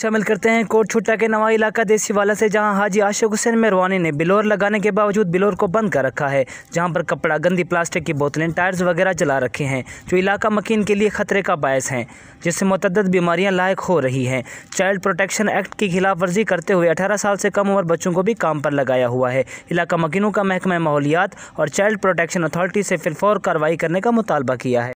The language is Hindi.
शामिल करते हैं कोट छुट्टा के नवा इलाका देसी वाला से जहां हाजी आशिक हुसैन मेरवानी ने बिलोर लगाने के बावजूद बिलोर को बंद कर रखा है जहां पर कपड़ा गंदी प्लास्टिक की बोतलें टायर्स वगैरह जला रखे हैं जो इलाका मकीन के लिए खतरे का बायस हैं जिससे मतदद बीमारियां लायक हो रही हैं चाइल्ड प्रोटेक्शन एक्ट की खिलाफ वर्जी करते हुए अठारह साल से कम उम्र बच्चों को भी काम पर लगाया हुआ है इलाका मकीनों का महकमा माहौलियात और चाइल्ड प्रोटेक्शन अथॉरिटी से फौर कार्रवाई करने का मुतालबा किया है